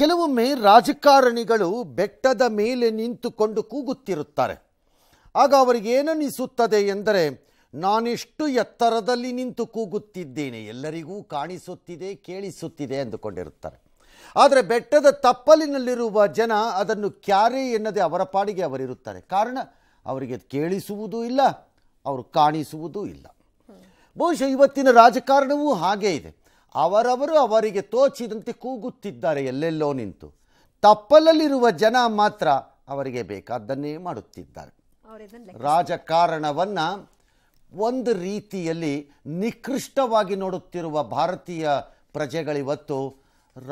ಕೆಲವೊಮ್ಮೆ ರಾಜಕಾರಣಿಗಳು ಬೆಟ್ಟದ ಮೇಲೆ ನಿಂತುಕೊಂಡು ಕೂಗುತ್ತಿರುತ್ತಾರೆ ಆಗ ಅವರಿಗೆ ಎಂದರೆ ನಾನಿಷ್ಟು ಎತ್ತರದಲ್ಲಿ ನಿಂತು ಕೂಗುತ್ತಿದ್ದೇನೆ ಎಲ್ಲರಿಗೂ ಕಾಣಿಸುತ್ತಿದೆ ಕೇಳಿಸುತ್ತಿದೆ ಅಂದುಕೊಂಡಿರುತ್ತಾರೆ ಆದರೆ ಬೆಟ್ಟದ ತಪ್ಪಲಿನಲ್ಲಿರುವ ಜನ ಅದನ್ನು ಕ್ಯಾರೆ ಎನ್ನದೆ ಅವರ ಪಾಡಿಗೆ ಅವರಿರುತ್ತಾರೆ ಕಾರಣ ಅವರಿಗೆ ಕೇಳಿಸುವುದೂ ಇಲ್ಲ ಅವರು ಕಾಣಿಸುವುದೂ ಇಲ್ಲ ಬಹುಶಃ ಇವತ್ತಿನ ರಾಜಕಾರಣವೂ ಹಾಗೇ ಇದೆ ಅವರವರು ಅವರಿಗೆ ತೋಚಿದಂತೆ ಕೂಗುತ್ತಿದ್ದಾರೆ ಎಲ್ಲೆಲ್ಲೋ ನಿಂತು ತಪ್ಪಲಲ್ಲಿರುವ ಜನ ಮಾತ್ರ ಅವರಿಗೆ ಬೇಕಾದ್ದನ್ನೇ ಮಾಡುತ್ತಿದ್ದಾರೆ ರಾಜಕಾರಣವನ್ನು ಒಂದು ರೀತಿಯಲ್ಲಿ ನಿಕೃಷ್ಟವಾಗಿ ನೋಡುತ್ತಿರುವ ಭಾರತೀಯ ಪ್ರಜೆಗಳಿವತ್ತು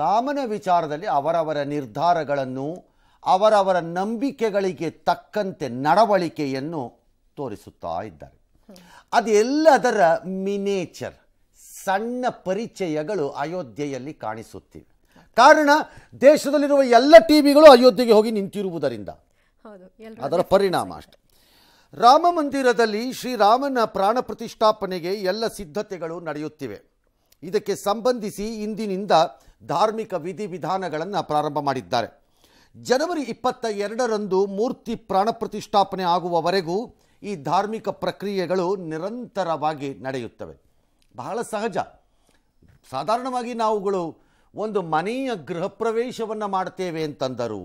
ರಾಮನ ವಿಚಾರದಲ್ಲಿ ಅವರವರ ನಿರ್ಧಾರಗಳನ್ನು ಅವರವರ ನಂಬಿಕೆಗಳಿಗೆ ತಕ್ಕಂತೆ ನಡವಳಿಕೆಯನ್ನು ತೋರಿಸುತ್ತಾ ಇದ್ದಾರೆ ಅದೆಲ್ಲದರ ಮಿನೇಚರ್ ಸಣ್ಣ ಪರಿಚಯಗಳು ಅಯೋಧ್ಯೆಯಲ್ಲಿ ಕಾಣಿಸುತ್ತಿವೆ ಕಾರಣ ದೇಶದಲ್ಲಿರುವ ಎಲ್ಲ ಟಿ ವಿಗಳು ಅಯೋಧ್ಯೆಗೆ ಹೋಗಿ ನಿಂತಿರುವುದರಿಂದ ಅದರ ಪರಿಣಾಮ ಅಷ್ಟೆ ರಾಮ ಮಂದಿರದಲ್ಲಿ ಶ್ರೀರಾಮನ ಪ್ರಾಣ ಪ್ರತಿಷ್ಠಾಪನೆಗೆ ಎಲ್ಲ ಸಿದ್ಧತೆಗಳು ನಡೆಯುತ್ತಿವೆ ಇದಕ್ಕೆ ಸಂಬಂಧಿಸಿ ಇಂದಿನಿಂದ ಧಾರ್ಮಿಕ ವಿಧಿವಿಧಾನಗಳನ್ನು ಪ್ರಾರಂಭ ಮಾಡಿದ್ದಾರೆ ಜನವರಿ ಇಪ್ಪತ್ತ ಎರಡರಂದು ಮೂರ್ತಿ ಪ್ರಾಣ ಪ್ರತಿಷ್ಠಾಪನೆ ಆಗುವವರೆಗೂ ಈ ಧಾರ್ಮಿಕ ಪ್ರಕ್ರಿಯೆಗಳು ನಿರಂತರವಾಗಿ ನಡೆಯುತ್ತವೆ ಬಹಳ ಸಹಜ ಸಾಧಾರಣವಾಗಿ ನಾವುಗಳು ಒಂದು ಮನೆಯ ಗೃಹ ಪ್ರವೇಶವನ್ನು ಮಾಡ್ತೇವೆ ಅಂತಂದರೂ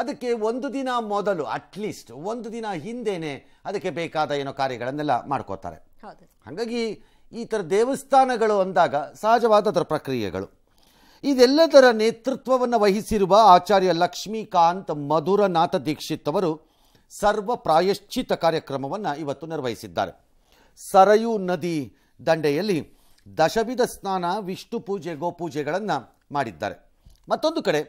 ಅದಕ್ಕೆ ಒಂದು ದಿನ ಮೊದಲು ಅಟ್ಲೀಸ್ಟ್ ಒಂದು ದಿನ ಹಿಂದೆನೆ ಅದಕ್ಕೆ ಬೇಕಾದ ಏನೋ ಕಾರ್ಯಗಳನ್ನೆಲ್ಲ ಮಾಡ್ಕೋತಾರೆ ಹಾಗಾಗಿ ಈ ಥರ ದೇವಸ್ಥಾನಗಳು ಅಂದಾಗ ಸಹಜವಾದ ಅದರ ಪ್ರಕ್ರಿಯೆಗಳು ಇದೆಲ್ಲದರ ನೇತೃತ್ವವನ್ನು ವಹಿಸಿರುವ ಆಚಾರ್ಯ ಲಕ್ಷ್ಮೀಕಾಂತ್ ಮಧುರನಾಥ ದೀಕ್ಷಿತ್ ಅವರು ಸರ್ವ ಪ್ರಾಯಶ್ಚಿತ ಕಾರ್ಯಕ್ರಮವನ್ನು ಇವತ್ತು ನಿರ್ವಹಿಸಿದ್ದಾರೆ ಸರಯು ನದಿ ದಂಡೆಯಲ್ಲಿ ದಶವಿಧ ಸ್ನಾನ ವಿಷ್ಣು ಪೂಜೆ ಗೋಪೂಜೆಗಳನ್ನು ಮಾಡಿದ್ದಾರೆ ಮತ್ತೊಂದು ಕಡೆ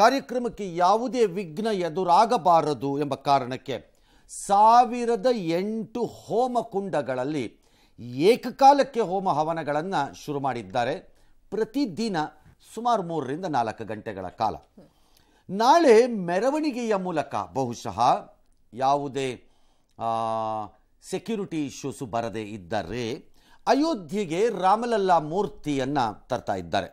ಕಾರ್ಯಕ್ರಮಕ್ಕೆ ಯಾವುದೇ ವಿಘ್ನ ಎದುರಾಗಬಾರದು ಎಂಬ ಕಾರಣಕ್ಕೆ ಸಾವಿರದ ಎಂಟು ಹೋಮ ಕುಂಡಗಳಲ್ಲಿ ಏಕಕಾಲಕ್ಕೆ ಹೋಮ ಹವನಗಳನ್ನು ಶುರು ಮಾಡಿದ್ದಾರೆ ಪ್ರತಿದಿನ ಸುಮಾರು ಮೂರರಿಂದ ನಾಲ್ಕು ಗಂಟೆಗಳ ಕಾಲ ನಾಳೆ ಮೆರವಣಿಗೆಯ ಮೂಲಕ ಬಹುಶಃ ಯಾವುದೇ ಸೆಕ್ಯೂರಿಟಿ ಇಶ್ಯೂಸು ಬರದೇ ಇದ್ದರೆ ಅಯೋಧ್ಯೆಗೆ ರಾಮಲಲ್ಲಾ ಮೂರ್ತಿಯನ್ನು ತರ್ತಾ ಇದ್ದಾರೆ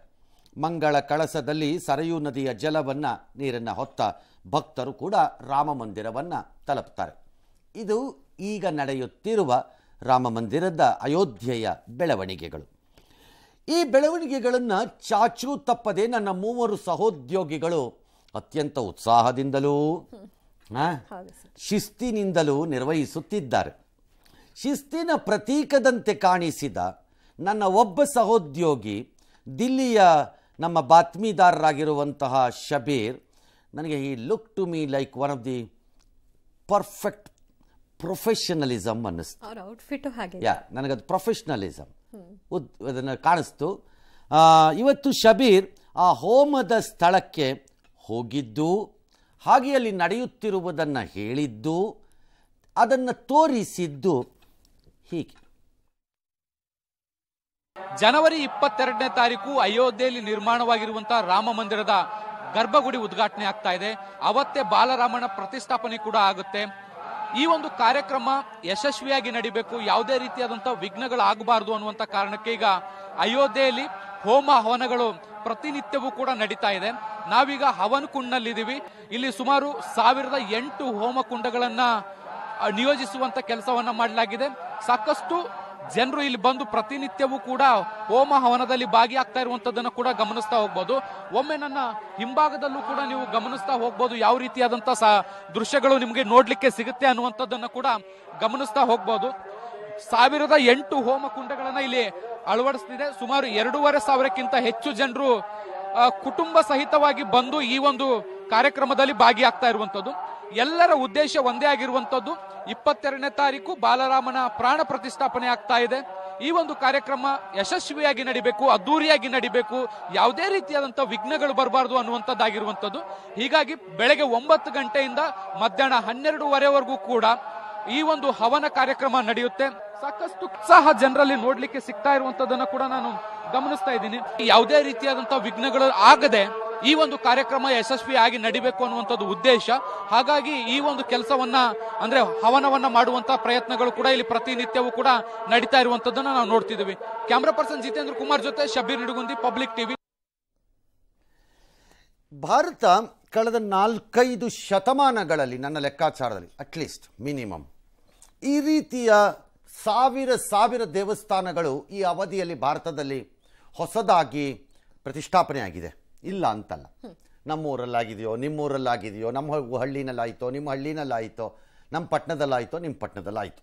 ಮಂಗಳ ಕಳಸದಲ್ಲಿ ಸರಯೂ ನದಿಯ ಜಲವನ್ನು ನೀರನ್ನು ಹೊತ್ತ ಭಕ್ತರು ಕೂಡ ರಾಮ ಮಂದಿರವನ್ನು ತಲುಪ್ತಾರೆ ಇದು ಈಗ ನಡೆಯುತ್ತಿರುವ ರಾಮ ಮಂದಿರದ ಅಯೋಧ್ಯೆಯ ಬೆಳವಣಿಗೆಗಳು ಈ ಬೆಳವಣಿಗೆಗಳನ್ನು ಚಾಚೂ ತಪ್ಪದೆ ನನ್ನ ಮೂವರು ಸಹೋದ್ಯೋಗಿಗಳು ಅತ್ಯಂತ ಉತ್ಸಾಹದಿಂದಲೂ ಶಿಸ್ತಿನಿಂದಲೂ ನಿರ್ವಹಿಸುತ್ತಿದ್ದಾರೆ ಶಿಸ್ತಿನ ಪ್ರತೀಕದಂತೆ ಕಾಣಿಸಿದ ನನ್ನ ಒಬ್ಬ ಸಹೋದ್ಯೋಗಿ ದಿಲ್ಲಿಯ ನಮ್ಮ ಬಾತ್ಮೀದಾರರಾಗಿರುವಂತಹ ಶಬೀರ್ ನನಗೆ ಈ look to me like one of the perfect professionalism ಅನ್ನಿಸ್ತು ಯಾ ನನಗದು ಪ್ರೊಫೆಷ್ನಲಿಸಮ್ ಉದ್ ಅದನ್ನು ಕಾಣಿಸ್ತು ಇವತ್ತು ಶಬೀರ್ ಆ ಹೋಮದ ಸ್ಥಳಕ್ಕೆ ಹೋಗಿದ್ದು ಹಾಗೆ ಅಲ್ಲಿ ನಡೆಯುತ್ತಿರುವುದನ್ನು ಹೇಳಿದ್ದು ಅದನ್ನು ತೋರಿಸಿದ್ದು ಹೀಗೆ ಜನವರಿ ಇಪ್ಪತ್ತೆರಡನೇ ತಾರೀಕು ಅಯೋಧ್ಯೆಯಲ್ಲಿ ನಿರ್ಮಾಣವಾಗಿರುವಂತಹ ರಾಮ ಮಂದಿರದ ಗರ್ಭಗುಡಿ ಉದ್ಘಾಟನೆ ಆಗ್ತಾ ಇದೆ ಅವತ್ತೇ ಬಾಲರಾಮನ ಪ್ರತಿಷ್ಠಾಪನೆ ಕೂಡ ಆಗುತ್ತೆ ಈ ಒಂದು ಕಾರ್ಯಕ್ರಮ ಯಶಸ್ವಿಯಾಗಿ ನಡಿಬೇಕು ಯಾವುದೇ ರೀತಿಯಾದಂತಹ ಆಗಬಾರದು ಅನ್ನುವಂತ ಕಾರಣಕ್ಕೆ ಈಗ ಅಯೋಧ್ಯೆಯಲ್ಲಿ ಹೋಮ ಹವನಗಳು ಪ್ರತಿನಿತ್ಯವೂ ಕೂಡ ನಡೀತಾ ಇದೆ ನಾವೀಗ ಹವನ ಕುಂಡ್ನಲ್ಲಿದ್ದೀವಿ ಇಲ್ಲಿ ಸುಮಾರು ಸಾವಿರದ ಎಂಟು ಹೋಮ ಕುಂಡಗಳನ್ನ ನಿಯೋಜಿಸುವಂತ ಕೆಲಸವನ್ನ ಮಾಡಲಾಗಿದೆ ಸಾಕಷ್ಟು ಜನರು ಇಲ್ಲಿ ಬಂದು ಪ್ರತಿನಿತ್ಯವೂ ಕೂಡ ಹೋಮ ಹವನದಲ್ಲಿ ಭಾಗಿಯಾಗ್ತಾ ಇರುವಂತದನ್ನು ಕೂಡ ಗಮನಿಸ್ತಾ ಹೋಗ್ಬೋದು ಒಮ್ಮೆ ನನ್ನ ಹಿಂಭಾಗದಲ್ಲೂ ಕೂಡ ನೀವು ಗಮನಿಸ್ತಾ ಹೋಗ್ಬೋದು ಯಾವ ರೀತಿಯಾದಂತ ದೃಶ್ಯಗಳು ನಿಮಗೆ ನೋಡ್ಲಿಕ್ಕೆ ಸಿಗುತ್ತೆ ಅನ್ನುವಂಥದ್ದನ್ನು ಕೂಡ ಗಮನಿಸ್ತಾ ಹೋಗ್ಬೋದು ಸಾವಿರದ ಎಂಟು ಹೋಮ ಕುಂಡಗಳನ್ನ ಇಲ್ಲಿ ಅಳವಡಿಸ್ತಿದೆ ಸುಮಾರು ಎರಡೂವರೆ ಸಾವಿರಕ್ಕಿಂತ ಹೆಚ್ಚು ಜನರು ಕುಟುಂಬ ಸಹಿತವಾಗಿ ಬಂದು ಈ ಒಂದು ಕಾರ್ಯಕ್ರಮದಲ್ಲಿ ಭಾಗಿಯಾಗ್ತಾ ಇರುವಂಥದ್ದು ಎಲ್ಲರ ಉದ್ದೇಶ ಒಂದೇ ಆಗಿರುವಂಥದ್ದು ಇಪ್ಪತ್ತೆರಡನೇ ತಾರೀಕು ಬಾಲರಾಮನ ಪ್ರಾಣ ಪ್ರತಿಷ್ಠಾಪನೆ ಆಗ್ತಾ ಇದೆ ಈ ಒಂದು ಕಾರ್ಯಕ್ರಮ ಯಶಸ್ವಿಯಾಗಿ ನಡಿಬೇಕು ಅದ್ದೂರಿಯಾಗಿ ನಡಿಬೇಕು ಯಾವುದೇ ರೀತಿಯಾದಂಥ ವಿಘ್ನಗಳು ಬರಬಾರ್ದು ಅನ್ನುವಂಥದ್ದಾಗಿರುವಂಥದ್ದು ಹೀಗಾಗಿ ಬೆಳಗ್ಗೆ ಒಂಬತ್ತು ಗಂಟೆಯಿಂದ ಮಧ್ಯಾಹ್ನ ಹನ್ನೆರಡೂವರೆವರೆಗೂ ಕೂಡ ಈ ಒಂದು ಹವನ ಕಾರ್ಯಕ್ರಮ ನಡೆಯುತ್ತೆ ಸಾಕಷ್ಟು ಉತ್ಸಾಹ ಜನರಲ್ಲಿ ನೋಡ್ಲಿಕ್ಕೆ ಸಿಗ್ತಾ ಇರುವಂತದನ್ನ ಕೂಡ ನಾನು ಗಮನಿಸ್ತಾ ಇದ್ದೀನಿ ಯಾವುದೇ ರೀತಿಯಾದಂತಹ ವಿಘ್ನಗಳು ಆಗದೆ ಈ ಒಂದು ಕಾರ್ಯಕ್ರಮ ಯಶಸ್ವಿ ಆಗಿ ನಡಿಬೇಕು ಅನ್ನುವಂಥದ್ದು ಉದ್ದೇಶ ಹಾಗಾಗಿ ಈ ಒಂದು ಕೆಲಸವನ್ನ ಅಂದ್ರೆ ಹವನವನ್ನ ಮಾಡುವಂತಹ ಪ್ರಯತ್ನಗಳು ಕೂಡ ಇಲ್ಲಿ ಪ್ರತಿನಿತ್ಯವೂ ಕೂಡ ನಡೀತಾ ಇರುವಂತದ್ದನ್ನ ನಾವು ನೋಡ್ತಿದ್ದೀವಿ ಕ್ಯಾಮ್ರಾ ಪರ್ಸನ್ ಜಿತೇಂದ್ರ ಕುಮಾರ್ ಜೊತೆ ಶಬೀರ್ ನಿಡುಗುಂದಿ ಪಬ್ಲಿಕ್ ಟಿವಿ ಭಾರತ ಕಳೆದ ನಾಲ್ಕೈದು ಶತಮಾನಗಳಲ್ಲಿ ನನ್ನ ಲೆಕ್ಕಾಚಾರದಲ್ಲಿ ಅಟ್ಲೀಸ್ಟ್ ಮಿನಿಮಮ್ ಈ ರೀತಿಯ ಸಾವಿರ ಸಾವಿರ ದೇವಸ್ಥಾನಗಳು ಈ ಅವಧಿಯಲ್ಲಿ ಭಾರತದಲ್ಲಿ ಹೊಸದಾಗಿ ಪ್ರತಿಷ್ಠಾಪನೆಯಾಗಿದೆ ಇಲ್ಲ ಅಂತಲ್ಲ ನಮ್ಮೂರಲ್ಲಾಗಿದೆಯೋ ನಿಮ್ಮೂರಲ್ಲಾಗಿದೆಯೋ ನಮ್ಮ ಹಳ್ಳಿನಲ್ಲಾಯಿತೋ ನಿಮ್ಮ ಹಳ್ಳಿನಲ್ಲಾಯಿತೋ ನಮ್ಮ ಪಟ್ಟಣದಲ್ಲಾಯಿತೋ ನಿಮ್ಮ ಪಟ್ಟಣದಲ್ಲಾಯಿತು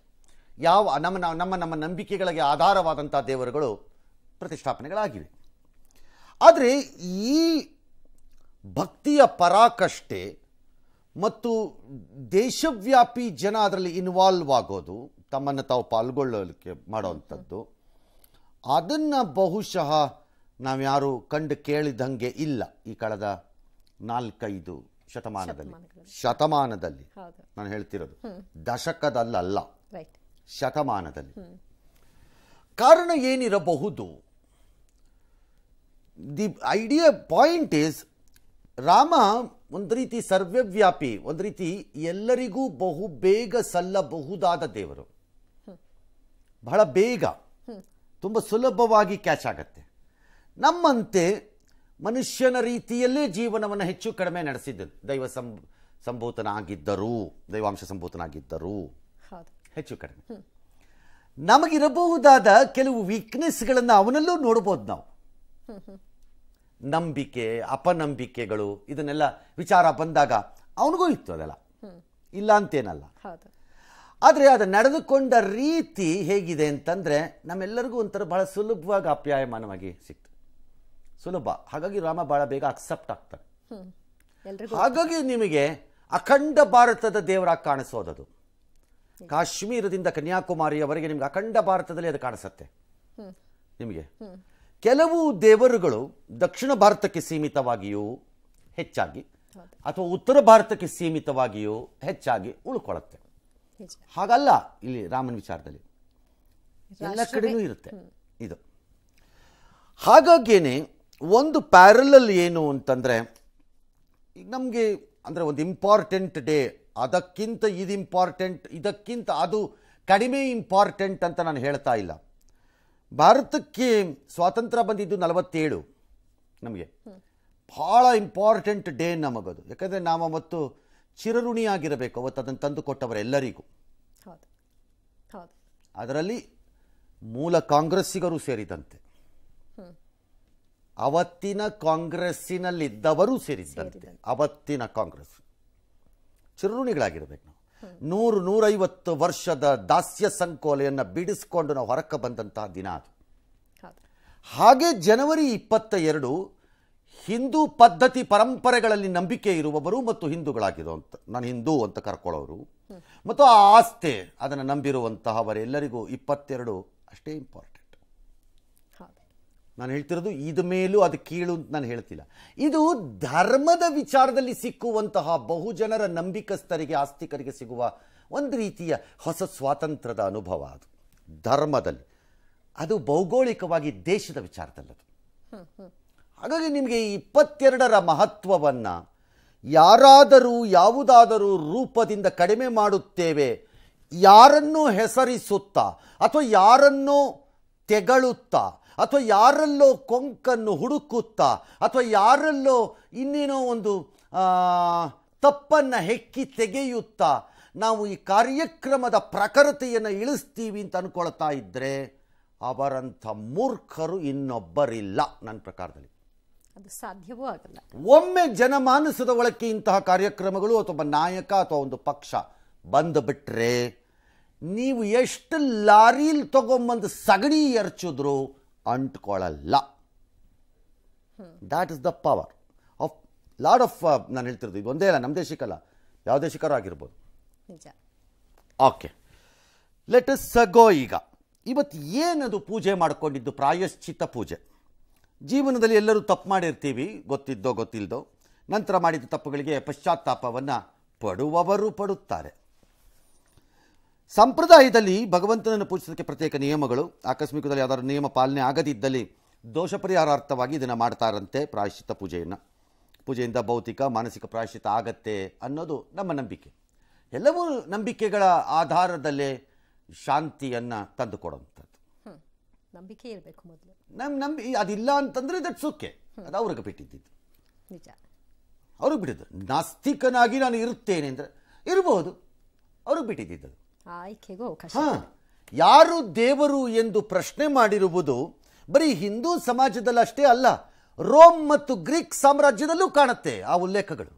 ಯಾವ ನಮ್ಮ ನಮ್ಮ ನಮ್ಮ ನಂಬಿಕೆಗಳಿಗೆ ಆಧಾರವಾದಂಥ ದೇವರುಗಳು ಪ್ರತಿಷ್ಠಾಪನೆಗಳಾಗಿವೆ ಆದರೆ ಈ ಭಕ್ತಿಯ ಪರಾಕಷ್ಟೆ ಮತ್ತು ದೇಶವ್ಯಾಪಿ ಜನ ಅದರಲ್ಲಿ ಇನ್ವಾಲ್ವ್ ಆಗೋದು ತಮ್ಮನ್ನು ತಾವು ಪಾಲ್ಗೊಳ್ಳೋಕ್ಕೆ ಮಾಡೋವಂಥದ್ದು ಅದನ್ನು ಬಹುಶಃ ನಾವ್ಯಾರು ಕಂಡು ಕೇಳಿದಂಗೆ ಇಲ್ಲ ಈ ಕಳೆದ ನಾಲ್ಕೈದು ಶತಮಾನದಲ್ಲಿ ಶತಮಾನದಲ್ಲಿ ನಾನು ಹೇಳ್ತಿರೋದು ದಶಕದಲ್ಲ ಶತಮಾನದಲ್ಲಿ ಕಾರಣ ಏನಿರಬಹುದು the idea point is Rama ಒಂದು ರೀತಿ ಸರ್ವವ್ಯಾಪಿ ಒಂದು ರೀತಿ ಎಲ್ಲರಿಗೂ ಬಹು ಬೇಗ ಸಲ್ಲಬಹುದಾದ ದೇವರು ಬಹಳ ಬೇಗ ತುಂಬ ಸುಲಭವಾಗಿ ಕ್ಯಾಚ್ ಆಗತ್ತೆ ನಮ್ಮಂತೆ ಮನುಷ್ಯನ ರೀತಿಯಲ್ಲೇ ಜೀವನವನ್ನು ಹೆಚ್ಚು ಕಡಿಮೆ ನಡೆಸಿದ್ದು ದೈವ ಸಂ ಸಂಭೂತನಾಗಿದ್ದರು ದೈವಾಂಶ ಸಂಭೂತನಾಗಿದ್ದರು ಹೆಚ್ಚು ಕಡಿಮೆ ನಮಗಿರಬಹುದಾದ ಕೆಲವು ವೀಕ್ನೆಸ್ಗಳನ್ನು ಅವನಲ್ಲೂ ನೋಡ್ಬೋದು ನಾವು ನಂಬಿಕೆ ಅಪನಂಬಿಕೆಗಳು ಇದನ್ನೆಲ್ಲ ವಿಚಾರ ಬಂದಾಗ ಅವನಿಗೂ ಇತ್ತು ಅದೆಲ್ಲ ಇಲ್ಲ ಅಂತೇನಲ್ಲ ಆದರೆ ಅದು ನಡೆದುಕೊಂಡ ರೀತಿ ಹೇಗಿದೆ ಅಂತಂದರೆ ನಮ್ಮೆಲ್ಲರಿಗೂ ಒಂಥರ ಬಹಳ ಸುಲಭವಾಗಿ ಅಪ್ಯಾಯಮಾನವಾಗಿ ಸಿಕ್ತು ಸುಲಭ ಹಾಗಾಗಿ ರಾಮ ಬಹಳ ಬೇಗ ಅಕ್ಸೆಪ್ಟ್ ಆಗ್ತಾರೆ ಹಾಗಾಗಿ ನಿಮಗೆ ಅಖಂಡ ಭಾರತದ ದೇವರಾಗಿ ಕಾಣಿಸೋದದು ಕಾಶ್ಮೀರದಿಂದ ಕನ್ಯಾಕುಮಾರಿಯವರೆಗೆ ನಿಮ್ಗೆ ಅಖಂಡ ಭಾರತದಲ್ಲಿ ಅದು ಕಾಣಿಸುತ್ತೆ ನಿಮಗೆ ಕೆಲವು ದೇವರುಗಳು ದಕ್ಷಿಣ ಭಾರತಕ್ಕೆ ಸೀಮಿತವಾಗಿಯೂ ಹೆಚ್ಚಾಗಿ ಅಥವಾ ಉತ್ತರ ಭಾರತಕ್ಕೆ ಸೀಮಿತವಾಗಿಯೂ ಹೆಚ್ಚಾಗಿ ಉಳ್ಕೊಳ್ಳುತ್ತೆ ಹಾಗಲ್ಲ ಇಲ್ಲಿ ರಾಮನ ವಿಚಾರದಲ್ಲಿ ಎಲ್ಲ ಕಡೆಯೂ ಇರುತ್ತೆ ಇದು ಹಾಗಾಗೇನೆ ಒಂದು ಪ್ಯಾರಲಲ್ ಏನು ಅಂತಂದರೆ ಈಗ ನಮಗೆ ಅಂದರೆ ಒಂದು ಇಂಪಾರ್ಟೆಂಟ್ ಡೇ ಅದಕ್ಕಿಂತ ಇದು ಇಂಪಾರ್ಟೆಂಟ್ ಇದಕ್ಕಿಂತ ಅದು ಕಡಿಮೆ ಇಂಪಾರ್ಟೆಂಟ್ ಅಂತ ನಾನು ಹೇಳ್ತಾ ಇಲ್ಲ ಭಾರತಕ್ಕೆ ಸ್ವಾತಂತ್ರ್ಯ ಬಂದಿದ್ದು ನಲವತ್ತೇಳು ನಮಗೆ ಭಾಳ ಇಂಪಾರ್ಟೆಂಟ್ ಡೇ ನಮಗದು ಯಾಕಂದರೆ ನಾವು ಮತ್ತು ಚಿರಋಣಿಯಾಗಿರಬೇಕು ಅವತ್ತು ಅದನ್ನು ತಂದುಕೊಟ್ಟವರೆಲ್ಲರಿಗೂ ಅದರಲ್ಲಿ ಮೂಲ ಕಾಂಗ್ರೆಸ್ಸಿಗರು ಸೇರಿದಂತೆ ಅವತ್ತಿನ ಕಾಂಗ್ರೆಸ್ಸಿನಲ್ಲಿದ್ದವರು ಸೇರಿದ್ದಂತೆ ಅವತ್ತಿನ ಕಾಂಗ್ರೆಸ್ ಚಿರುಣಿಗಳಾಗಿರಬೇಕು ನಾವು ನೂರು ನೂರೈವತ್ತು ವರ್ಷದ ದಾಸ್ಯ ಸಂಕೋಲೆಯನ್ನು ಬಿಡಿಸಿಕೊಂಡು ನಾವು ಹೊರಕ್ಕೆ ಬಂದಂತಹ ದಿನ ಅದು ಹಾಗೆ ಜನವರಿ ಇಪ್ಪತ್ತ ಎರಡು ಹಿಂದೂ ಪದ್ಧತಿ ಪರಂಪರೆಗಳಲ್ಲಿ ನಂಬಿಕೆ ಇರುವವರು ಮತ್ತು ಹಿಂದೂಗಳಾಗಿರುವಂಥ ನಾನು ಹಿಂದೂ ಅಂತ ಕರ್ಕೊಳ್ಳೋರು ಮತ್ತು ಆ ಆಸ್ತೆ ಅದನ್ನು ನಂಬಿರುವಂತಹವರೆಲ್ಲರಿಗೂ ಇಪ್ಪತ್ತೆರಡು ಅಷ್ಟೇ ಇಂಪಾರ್ಟೆಂಟ್ ನಾನು ಹೇಳ್ತಿರೋದು ಇದು ಮೇಲೂ ಅದು ಕೀಳು ಅಂತ ನಾನು ಹೇಳ್ತಿಲ್ಲ ಇದು ಧರ್ಮದ ವಿಚಾರದಲ್ಲಿ ಸಿಕ್ಕುವಂತಹ ಬಹುಜನರ ನಂಬಿಕಸ್ಥರಿಗೆ ಆಸ್ತಿಕರಿಗೆ ಸಿಗುವ ಒಂದು ರೀತಿಯ ಹೊಸ ಸ್ವಾತಂತ್ರ್ಯದ ಅನುಭವ ಅದು ಧರ್ಮದಲ್ಲಿ ಅದು ಭೌಗೋಳಿಕವಾಗಿ ದೇಶದ ವಿಚಾರದಲ್ಲದು ಹಾಗಾಗಿ ನಿಮಗೆ ಈ ಇಪ್ಪತ್ತೆರಡರ ಮಹತ್ವವನ್ನು ಯಾರಾದರೂ ಯಾವುದಾದರೂ ರೂಪದಿಂದ ಕಡಿಮೆ ಮಾಡುತ್ತೇವೆ ಯಾರನ್ನು ಹೆಸರಿಸುತ್ತಾ ಅಥವಾ ಯಾರನ್ನು ತೆಗಳುತ್ತಾ ಅಥವಾ ಯಾರಲ್ಲೋ ಕೊಂಕನ್ನು ಹುಡುಕುತ್ತಾ ಅಥವಾ ಯಾರಲ್ಲೋ ಇನ್ನೇನೋ ಒಂದು ತಪ್ಪನ್ನು ಹೆಕ್ಕಿ ತೆಗೆಯುತ್ತಾ ನಾವು ಈ ಕಾರ್ಯಕ್ರಮದ ಪ್ರಖರತೆಯನ್ನು ಇಳಿಸ್ತೀವಿ ಅಂತ ಅಂದ್ಕೊಳ್ತಾ ಇದ್ದರೆ ಅವರಂಥ ಮೂರ್ಖರು ಇನ್ನೊಬ್ಬರಿಲ್ಲ ನನ್ನ ಪ್ರಕಾರದಲ್ಲಿ ಅದು ಸಾಧ್ಯವೂ ಆಗಲ್ಲ ಒಮ್ಮೆ ಜನಮಾನಸದ ಒಳಕ್ಕೆ ಇಂತಹ ಕಾರ್ಯಕ್ರಮಗಳು ಅಥವಾ ನಾಯಕ ಅಥವಾ ಒಂದು ಪಕ್ಷ ಬಂದು ಬಿಟ್ಟರೆ ನೀವು ಎಷ್ಟು ಲಾರಿಲಿ ತಗೊಂಬಂದು ಸಗಣಿ ಎರಚಿದ್ರು ಅಂಟ್ಕೊಳ್ಳಲ್ಲ that is the power of lord of ನಾನು ಹೇಳ್ತಿರೋದು ಇದು ಒಂದೇ ಅಲ್ಲ ನಮ್ಮ ದೇಶಕ್ಕಲ್ಲ ಯಾವ ದೇಶಕ್ಕಾರು ಆಗಿರ್ಬೋದು ಓಕೆ ಲೆಟ್ ಇಸ್ ಗೋ ಈಗ ಇವತ್ತು ಏನದು ಪೂಜೆ ಮಾಡಿಕೊಂಡಿದ್ದು ಪ್ರಾಯಶ್ಚಿತ ಪೂಜೆ ಜೀವನದಲ್ಲಿ ಎಲ್ಲರೂ ತಪ್ಪು ಮಾಡಿರ್ತೀವಿ ಗೊತ್ತಿದ್ದೋ ಗೊತ್ತಿಲ್ಲದೋ ನಂತರ ಮಾಡಿದ ತಪ್ಪುಗಳಿಗೆ ಪಶ್ಚಾತ್ತಾಪವನ್ನು ಪಡುವವರು ಪಡುತ್ತಾರೆ ಸಂಪ್ರದಾಯದಲ್ಲಿ ಭಗವಂತನನ್ನು ಪೂಜಿಸೋದಕ್ಕೆ ಪ್ರತ್ಯೇಕ ನಿಯಮಗಳು ಆಕಸ್ಮಿಕದಲ್ಲಿ ಯಾವ್ದಾದ್ರು ನಿಯಮ ಪಾಲನೆ ಆಗದಿದ್ದಲ್ಲಿ ದೋಷ ಪರಿಹಾರಾರ್ಥವಾಗಿ ಇದನ್ನು ಮಾಡ್ತಾರಂತೆ ಪ್ರಾಯಶ್ಚಿತ ಪೂಜೆಯನ್ನು ಪೂಜೆಯಿಂದ ಭೌತಿಕ ಮಾನಸಿಕ ಪ್ರಾಯಶ್ಚಿತ ಆಗತ್ತೆ ಅನ್ನೋದು ನಮ್ಮ ನಂಬಿಕೆ ಎಲ್ಲವೂ ನಂಬಿಕೆಗಳ ಆಧಾರದಲ್ಲೇ ಶಾಂತಿಯನ್ನು ತಂದುಕೊಡುವಂಥದ್ದು ನಂಬಿಕೆ ಇರಬೇಕು ಮೊದಲು ನಮ್ಮ ನಂಬಿ ಅದಿಲ್ಲ ಅಂತಂದರೆ ದಟ್ ಓಕೆ ಅದು ಅವ್ರಿಗೆ ಬಿಟ್ಟಿದ್ದಿದ್ದು ನಿಜ ಅವ್ರಿಗೆ ಬಿಟ್ಟಿದ್ದು ನಾಸ್ತಿಕನಾಗಿ ನಾನು ಇರುತ್ತೇನೆ ಅಂದರೆ ಇರ್ಬೋದು ಅವ್ರಿಗೆ ಬಿಟ್ಟಿದ್ದಿದ್ದು ಆಯ್ಕೆಗೂ ಅವಕಾಶ ಯಾರು ದೇವರು ಎಂದು ಪ್ರಶ್ನೆ ಮಾಡಿರುವುದು ಬರೀ ಹಿಂದೂ ಸಮಾಜದಲ್ಲಷ್ಟೇ ಅಲ್ಲ ರೋಮ್ ಮತ್ತು ಗ್ರೀಕ್ ಸಾಮ್ರಾಜ್ಯದಲ್ಲೂ ಕಾಣುತ್ತೆ ಆ ಉಲ್ಲೇಖಗಳು